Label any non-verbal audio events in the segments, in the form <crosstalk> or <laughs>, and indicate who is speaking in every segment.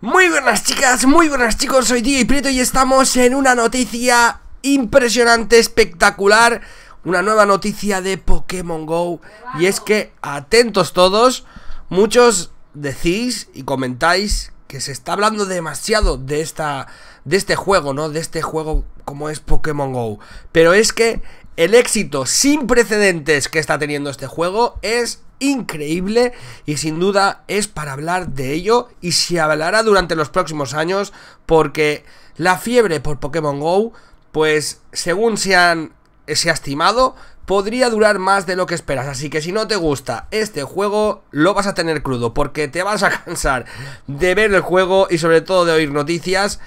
Speaker 1: Muy buenas chicas, muy buenas chicos, soy DJ Prieto y estamos en una noticia impresionante, espectacular Una nueva noticia de Pokémon GO Y es que, atentos todos, muchos decís y comentáis que se está hablando demasiado de esta de este juego, ¿no? De este juego como es Pokémon GO Pero es que el éxito sin precedentes que está teniendo este juego es increíble y sin duda es para hablar de ello y se hablará durante los próximos años porque la fiebre por Pokémon Go, pues según se, han, ha estimado, podría durar más de lo que esperas. Así que si no te gusta este juego, lo vas a tener crudo porque te vas a <laughs> cansar de ver el juego y sobre todo de oír noticias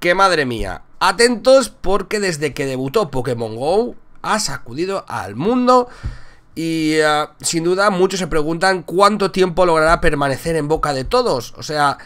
Speaker 1: que madre mía. Atentos porque desde que debutó Pokémon Go ha sacudido al mundo y eh, sin duda muchos se preguntan cuánto tiempo logrará permanecer en boca de todos. O sea,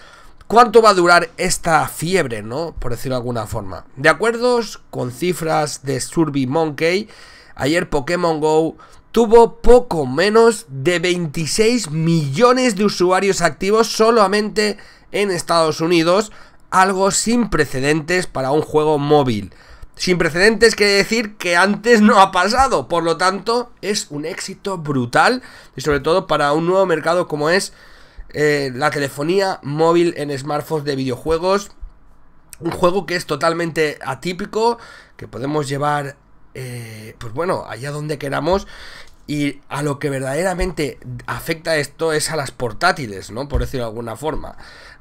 Speaker 1: cuánto va a durar esta fiebre, ¿no? Por decirlo de alguna forma. De acuerdo con cifras de Surby Monkey, ayer Pokémon Go tuvo poco menos de 26 millones de usuarios activos solamente en Estados Unidos, algo sin precedentes para un juego móvil sin precedentes que decir que antes no ha pasado. Por lo tanto, es un éxito brutal y sobre todo para un nuevo mercado como es eh, la telefonía móvil en smartphones de videojuegos. Un juego que es totalmente atípico, que podemos llevar, eh, pues bueno, allá donde queramos. Y a lo que verdaderamente afecta esto es a las portátiles, ¿no? Por decirlo de alguna forma.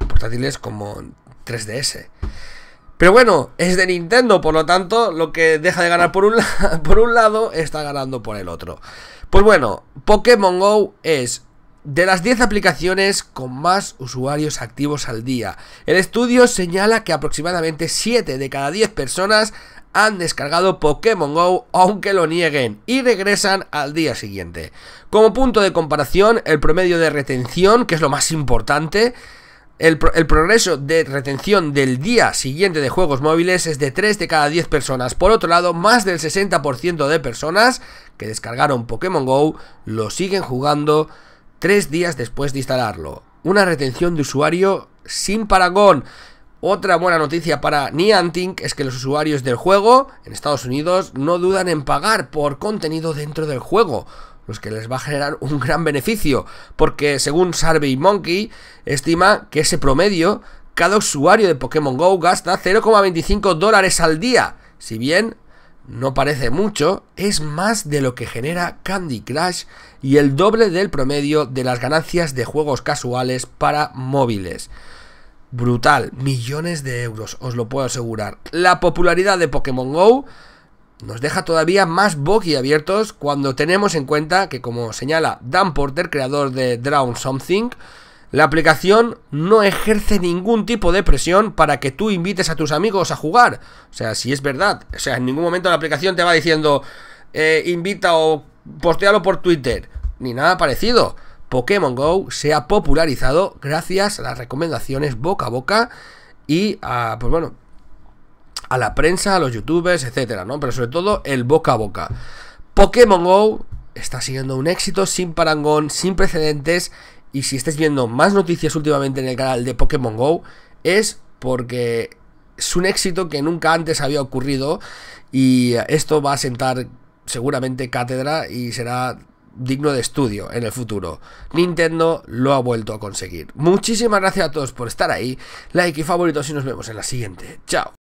Speaker 1: Portátiles como 3DS. Pero bueno, es de Nintendo, por lo tanto, lo que deja de ganar por un, <laughs> por un lado está ganando por el otro. Pues bueno, Pokémon Go es de las 10 aplicaciones con más usuarios activos al día. El estudio señala que aproximadamente 7 de cada 10 personas han descargado Pokémon Go aunque lo nieguen y regresan al día siguiente. Como punto de comparación, el promedio de retención, que es lo más importante, el, progreso de retención del día siguiente de juegos móviles es de 3 de cada 10 personas. Por otro lado, más del 60% de personas que descargaron Pokémon Go lo siguen jugando 3 días después de instalarlo. Una retención de usuario sin paragón. Otra buena noticia para Niantic es que los usuarios del juego en Estados Unidos no dudan en pagar por contenido dentro del juego, los que les va a generar un gran beneficio, porque según Monkey estima que ese promedio, cada usuario de Pokémon Go gasta 0,25 dólares al día, si bien no parece mucho, es más de lo que genera Candy Crush y el doble del promedio de las ganancias de juegos casuales para móviles brutal, millones de euros, os lo puedo asegurar. La popularidad de Pokémon Go nos deja todavía más boquiabiertos cuando tenemos en cuenta que, como señala Dan Porter, creador de Drown Something, la aplicación no ejerce ningún tipo de presión para que tú invites a tus amigos a jugar. O sea, si es verdad. O sea, en ningún momento la aplicación te va diciendo eh, invita o postéalo por Twitter. Ni nada parecido. Pokémon Go se ha popularizado gracias a las recomendaciones boca a boca y a, pues bueno, a la prensa, a los youtubers, etcétera, ¿no? Pero sobre todo el boca a boca. Pokémon Go está siguiendo un éxito sin parangón, sin precedentes. Y si estáis viendo más noticias últimamente en el canal de Pokémon Go, es porque es un éxito que nunca antes había ocurrido. Y esto va a sentar seguramente cátedra y será digno de estudio en el futuro. Nintendo lo ha vuelto a conseguir. Muchísimas gracias a todos por estar ahí. Like y favoritos y nos vemos en la siguiente. Chao.